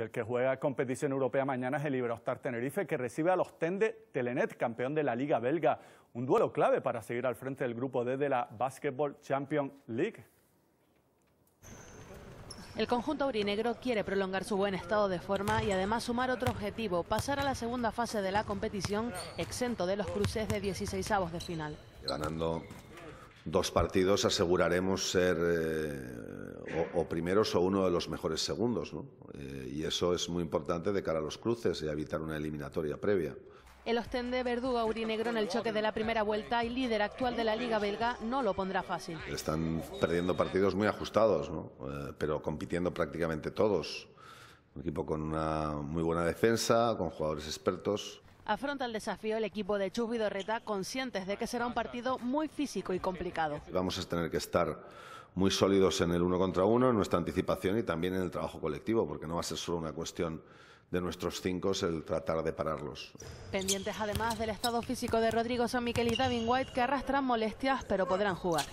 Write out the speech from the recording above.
el que juega competición europea mañana es el Iberostar Tenerife, que recibe a los Tende Telenet, campeón de la Liga Belga. Un duelo clave para seguir al frente del grupo D de la Basketball Champions League. El conjunto aurinegro quiere prolongar su buen estado de forma y además sumar otro objetivo, pasar a la segunda fase de la competición exento de los cruces de 16 avos de final. Ganando dos partidos aseguraremos ser eh, o, primeros o uno de los mejores segundos, eh, y eso es muy importante de cara a los cruces y evitar una eliminatoria previa. El Ostende verdugo aurinegro en el choque de la primera vuelta y líder actual de la Liga Belga no lo pondrá fácil. Están perdiendo partidos muy ajustados, eh, pero compitiendo prácticamente todos. Un equipo con una muy buena defensa, con jugadores expertos. Afronta el desafío el equipo de chubidorreta, conscientes de que será un partido muy físico y complicado. Vamos a tener que estar muy sólidos en el uno contra uno, en nuestra anticipación y también en el trabajo colectivo, porque no va a ser solo una cuestión de nuestros cinco el tratar de pararlos. Pendientes además del estado físico de Rodrigo San Miquel y David White, que arrastran molestias pero podrán jugar.